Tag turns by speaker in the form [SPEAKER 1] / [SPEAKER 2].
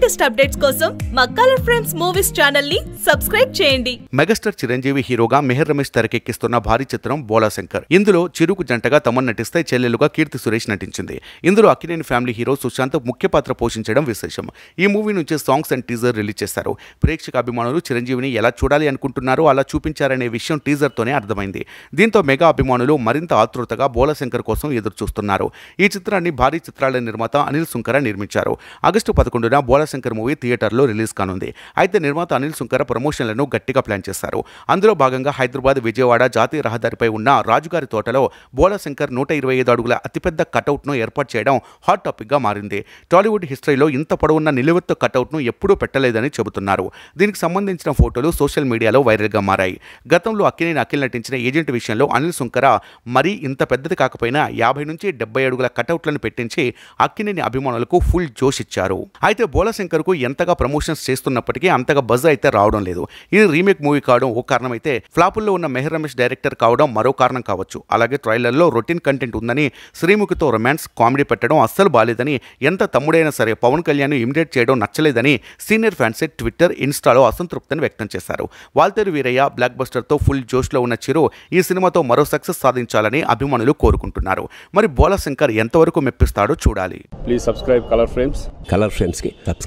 [SPEAKER 1] latest updates కోసం మా Colour Frames movies channel ని సబ్స్క్రైబ్ చేయండి
[SPEAKER 2] మెగాస్టార్ చిరంజీవి హీరోగా మెహర్ రమేష్ తెరకెక్కిస్తున్న భారీ చిత్రం బోలాశంకర్ ఇందులో చిరుకు జంటగా తమన్ నటిస్తే చెల్లెలుగా కీర్తి సురేష్ నటించింది ఇందులో అక్కినేని ఫ్యామిలీ హీరో సుశాంత్ ముఖ్య పాత్ర పోషించడం విశేషం ఈ మూవీ నుంచి సాంగ్స్ అండ్ టీజర్ రిలీజ్ చేశారు ప్రేక్షక అభిమానులు చిరంజీవిని ఎలా చూడాలి అనుకుంటున్నారో అలా చూపించారనే విషయం టీజర్ తోనే అర్థమైంది దీంతో మెగా అభిమానులు మరింత ఆతృతగా బోలాశంకర్ కోసం ఎదురు చూస్తున్నారు ఈ చిత్రాన్ని భారీ చిత్రాల నిర్మాత అనిల్ సుంకర నిర్మించారు ఆగస్టు పదకొండున బోల శంకర్ మూవీ థియేటర్లో రిలీజ్ కానుంది అయితే నిర్మాత అనిల్ శంకర్ ప్రమోషన్లను గట్టిగా ప్లాన్ చేశారు అందులో భాగంగా హైదరాబాద్ విజయవాడ జాతీయ రహదారిపై ఉన్న రాజుగారి తోటలో బోలశంకర్ నూట ఇరవై ఐదు అడుగుల అతిపెద్ద కటౌట్ను ఏర్పాటు చేయడం హాట్ టాపిక్గా మారింది టాలీవుడ్ హిస్టరీలో ఇంత పొడవున్న నిలువెత్తు కటౌట్ను ఎప్పుడూ పెట్టలేదని చెబుతున్నారు దీనికి సంబంధించిన ఫోటోలు సోషల్ మీడియాలో వైరల్గా మారాయి గతంలో అక్కినేని అఖిల్ నటించిన ఏజెంట్ విషయంలో అనిల్ శంకర మరీ ఇంత పెద్దది కాకపోయినా యాభై నుంచి డెబ్బై అడుగుల కటౌట్లను పెట్టించి అక్కినేని అభిమానులకు ఫుల్ జోష్ ఇచ్చారు అయితే బోల శంకర్కు ఎంతగా ప్రమోషన్స్ చేస్తున్నప్పటికీ అంతగా బజ్ అయితే రావడం లేదు ఇది రీమేక్ మూవీ కావడం ఓ కారణం అయితే ఫ్లాపుల్లో ఉన్న మెహర్ రమేష్ డైరెక్టర్ కావడం మరో కారణం కావచ్చు అలాగే ట్రైలర్లో రొటీన్ కంటెంట్ ఉందని శ్రీముఖితో రొమాన్స్ కామెడీ పెట్టడం అస్సలు బాలేదని ఎంత తమ్ముడైనా సరే పవన్ కళ్యాణ్ ఇమిడేట్ చేయడం నచ్చలేదని సీనియర్ ఫ్యాన్స్ ట్విట్టర్ ఇన్స్టాలో అసంతృప్తిని వ్యక్తం చేశారు వాల్తేరు వీరయ్య బ్లాక్ బస్టర్తో ఫుల్ జోష్లో ఉన్న చిరు ఈ సినిమాతో మరో సక్సెస్ సాధించాలని అభిమానులు కోరుకుంటున్నారు మరి బోలా శంకర్ ఎంతవరకు మెప్పిస్తాడో చూడాలి please subscribe Colour Frames
[SPEAKER 1] Colour Frames subscribe